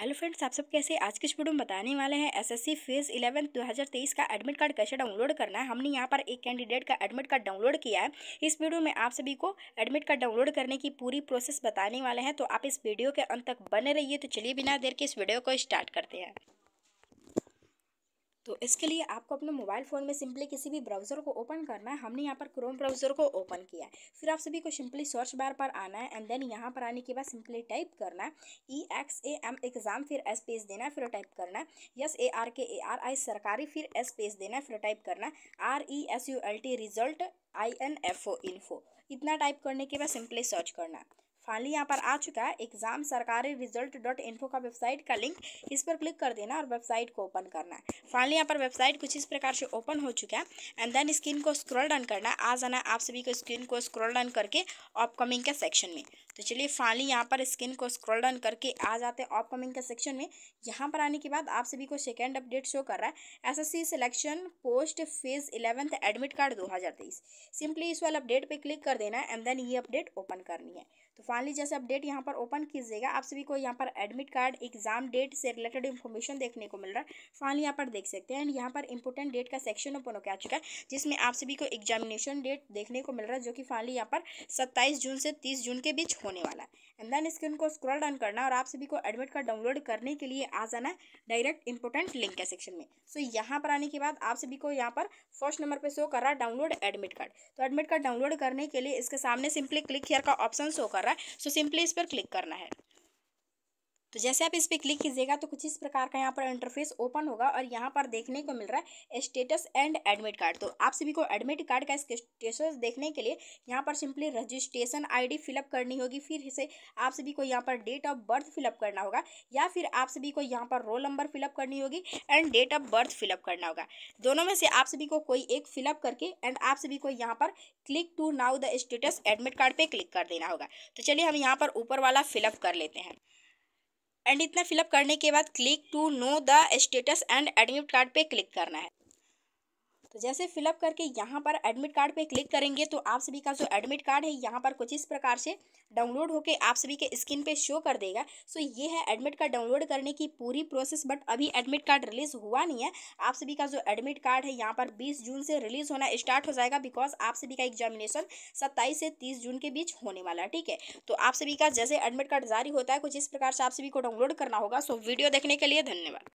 hello friends आप सब कैसे आज किस वीडियो में बताने वाले हैं एसएससी फेज इलेवन 2023 का एडमिट कार्ड कैसे डाउनलोड करना है हमने यहाँ पर एक कैंडिडेट का एडमिट कार्ड डाउनलोड किया है इस वीडियो में आप सभी को एडमिट कार्ड डाउनलोड करने की पूरी प्रोसेस बताने वाले हैं तो आप इस वीडियो के अंत तक बने रहिए तो चलिए बिना देर के इस वीडियो को स्टार्ट करते हैं तो इसके लिए आपको अपने मोबाइल फ़ोन में सिंपली किसी भी ब्राउज़र को ओपन करना है हमने यहाँ पर क्रोम ब्राउज़र को ओपन किया है फिर आप सभी को सिंपली सर्च बार पर आना है एंड देन यहाँ पर आने के बाद सिंपली टाइप करना है E X A M exam फिर स्पेस देना है फिर टाइप करना है यस ए आर के ए आर आई सरकारी फिर स्पेस देना है फिर टाइप करना है R E S U L T result I N F O info इतना टाइप करने के बाद सिंपली सर्च करना है फाइनली यहाँ पर आ चुका है exam Sarkari result dot info का वेबसाइट का लिंक इस पर क्लिक कर देना और वेबसाइट को ओपन करना है फाइनली यहाँ पर वेबसाइट कुछ इस प्रकार से ओपन हो चुका है एंड देन स्क्रीन को स्क्रॉल डन करना है आ जाना है आप सभी को स्क्रीन को स्क्रॉल डन करके अपकमिंग के सेक्शन में तो चलिए फाइनली यहाँ पर स्क्रीन को स्क्रॉल डन करके आ जाते हैं अपकमिंग के सेक्शन में यहाँ पर आने के बाद आप सभी को सेकेंड अपडेट शो कर रहा है S selection post phase eleventh admit card दो सिंपली इस वाले अपडेट पर क्लिक कर देना है एंड देन ये अपडेट ओपन करनी है तो फाइनली जैसे आप डेट यहाँ पर ओपन कीजिएगा आप सभी को यहाँ पर एडमिट कार्ड एग्जाम डेट से रिलेटेड इन्फॉर्मेशन देखने को मिल रहा है फाइनली यहाँ पर देख सकते हैं एंड यहाँ पर इंपॉर्टेंट डेट का सेक्शन ओपन होकर आ चुका है जिसमें आप सभी को एग्जामिनेशन डेट देखने को मिल रहा है जो कि फाइनली यहाँ पर सत्ताईस जून से तीस जून के बीच होने वाला है एंड देन स्क्रीन को स्क्रॉल डाउन करना और आप सभी को एडमिट कार्ड डाउनलोड करने के लिए आ जाना डायरेक्ट इंपॉर्टेंट लिंक के सेक्शन में सो so, यहाँ पर आने के बाद आप सभी को यहाँ पर फर्स्ट नंबर पे शो कर रहा है डाउनलोड एडमिट कार्ड तो एडमिट कार्ड डाउनलोड करने के लिए इसके सामने सिंपली क्लिक हेयर का ऑप्शन शो कर रहा है सो सिंपली इस पर क्लिक करना है तो जैसे आप इस पर क्लिक कीजिएगा तो कुछ इस प्रकार का यहाँ पर इंटरफेस ओपन होगा और यहाँ पर देखने को मिल रहा है स्टेटस एंड एडमिट कार्ड तो आप सभी को एडमिट कार्ड का स्टेटस देखने के लिए यहाँ पर सिंपली रजिस्ट्रेशन आईडी फिलअप करनी होगी फिर इसे आप सभी को यहाँ पर डेट ऑफ बर्थ फिलअप करना होगा या फिर आप सभी को यहाँ पर रोल नंबर फिलअप करनी होगी and date of birth fill up करना होगा दोनों में से आप सभी को कोई एक फिलअप करके एंड आप सभी को यहाँ पर click to now the status admit card पे क्लिक कर देना होगा तो चलिए हम यहाँ पर ऊपर वाला फिलअप कर लेते हैं एंड इतना फिलअप करने के बाद click to know the status and admit card पे क्लिक करना है तो जैसे फिलअप करके यहाँ पर एडमिट कार्ड पे क्लिक करेंगे तो आप सभी का जो एडमिट कार्ड है यहाँ पर कुछ इस प्रकार से डाउनलोड होकर आप सभी के स्क्रीन पे शो कर देगा सो ये है एडमिट कार्ड डाउनलोड करने की पूरी प्रोसेस बट अभी एडमिट कार्ड रिलीज़ हुआ नहीं है आप सभी का जो एडमिट कार्ड है यहाँ पर बीस जून से रिलीज़ होना स्टार्ट हो जाएगा बिकॉज आप सभी का एग्जामिनेशन सत्ताईस से तीस जून के बीच होने वाला है ठीक है तो आप सभी का जैसे एडमिट कार्ड जारी होता है कुछ इस प्रकार से आप सभी को डाउनलोड करना होगा सो वीडियो देखने के लिए धन्यवाद